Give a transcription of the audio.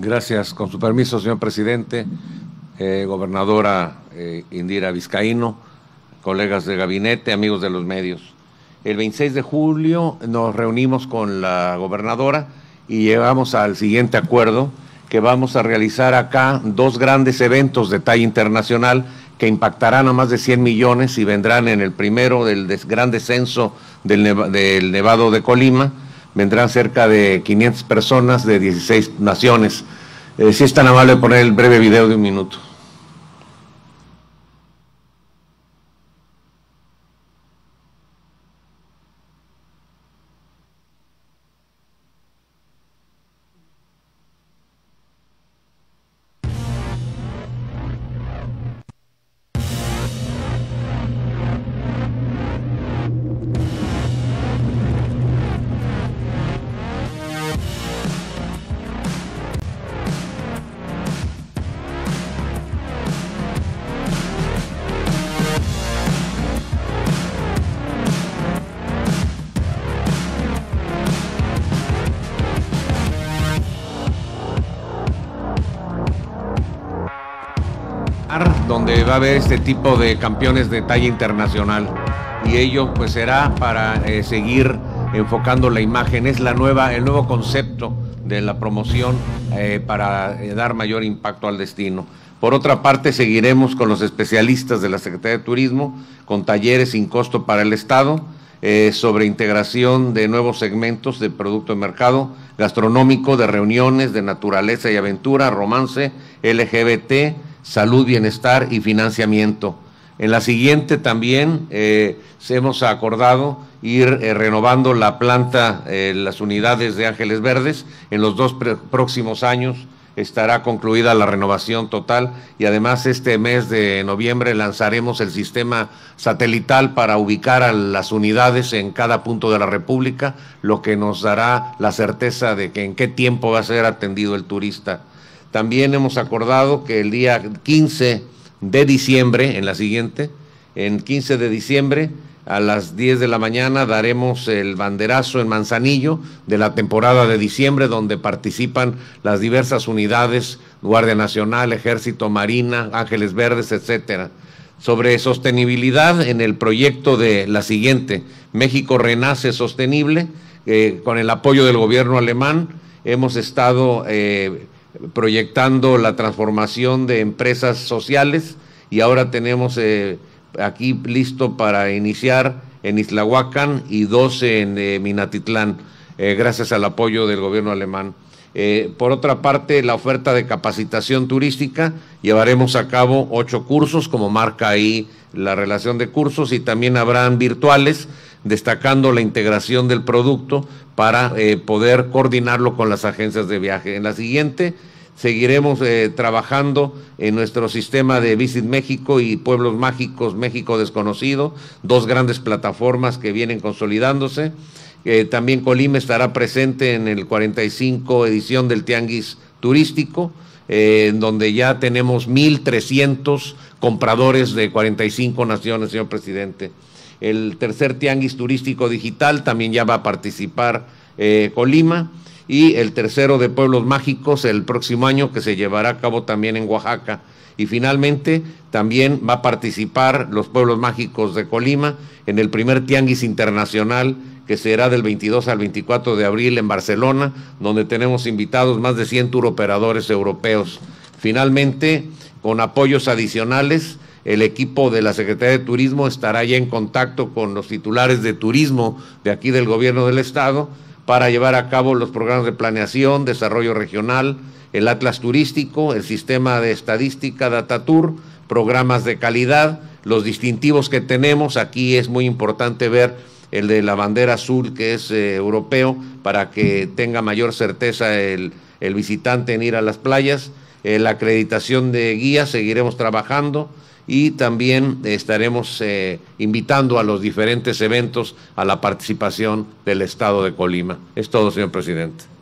Gracias. Con su permiso, señor presidente, eh, gobernadora eh, Indira Vizcaíno, colegas de gabinete, amigos de los medios. El 26 de julio nos reunimos con la gobernadora y llegamos al siguiente acuerdo que vamos a realizar acá dos grandes eventos de talla internacional que impactarán a más de 100 millones y vendrán en el primero del gran descenso del, Nevado de Colima vendrán cerca de 500 personas de 16 naciones. Eh, si es tan amable poner el breve video de un minuto. donde va a haber este tipo de campeones de talla internacional. Y ello pues será para eh, seguir enfocando la imagen, es la nueva, el nuevo concepto de la promoción eh, para eh, dar mayor impacto al destino. Por otra parte, seguiremos con los especialistas de la Secretaría de Turismo, con talleres sin costo para el Estado, sobre integración de nuevos segmentos de producto de mercado gastronómico, de reuniones, de naturaleza y aventura, romance, LGBT, salud, bienestar y financiamiento. En la siguiente también se eh, hemos acordado ir eh, renovando la planta, eh, las unidades de Ángeles Verdes. En los dos próximos años estará concluida la renovación total y además este mes de noviembre lanzaremos el sistema satelital para ubicar a las unidades en cada punto de la República, lo que nos dará la certeza de que en qué tiempo va a ser atendido el turista también hemos acordado que el día 15 de diciembre, en la siguiente, en 15 de diciembre, a las 10 de la mañana daremos el banderazo en Manzanillo de la temporada de diciembre, donde participan las diversas unidades, Guardia Nacional, Ejército, Marina, Ángeles Verdes, etcétera. Sobre sostenibilidad en el proyecto de la siguiente, México Renace Sostenible, eh, con el apoyo del gobierno alemán, hemos estado eh, proyectando la transformación de empresas sociales y ahora tenemos eh, aquí listo para iniciar en Islahuacán y 12 en eh, Minatitlán, eh, gracias al apoyo del gobierno alemán. por otra parte, la oferta de capacitación turística, llevaremos a cabo ocho cursos, como marca ahí la relación de cursos, y también habrán virtuales destacando la integración del producto para eh, poder coordinarlo con las agencias de viaje. En la siguiente seguiremos eh, trabajando en nuestro sistema de Visit México y Pueblos Mágicos México Desconocido, dos grandes plataformas que vienen consolidándose. Eh, también Colima estará presente en el 45 edición del Tianguis Turístico, en donde ya tenemos 1.300 compradores de 45 naciones, señor presidente el tercer tianguis turístico digital, también ya va a participar eh, Colima, y el tercero de Pueblos Mágicos el próximo año que se llevará a cabo también en Oaxaca. Y finalmente también va a participar los Pueblos Mágicos de Colima en el primer tianguis internacional que será del 22 al 24 de abril en Barcelona, donde tenemos invitados más de 100 operadores europeos. Finalmente, con apoyos adicionales, el equipo de la Secretaría de Turismo estará ya en contacto con los titulares de turismo de aquí del gobierno del estado para llevar a cabo los programas de planeación, desarrollo regional, el atlas turístico, el sistema de estadística data DataTour, programas de calidad, los distintivos que tenemos. Aquí es muy importante ver el de la bandera azul que es eh, europeo para que tenga mayor certeza el, visitante en ir a las playas. Eh, la acreditación de guías, seguiremos trabajando y también estaremos eh, invitando a los diferentes eventos a la participación del Estado de Colima. Es todo, señor presidente.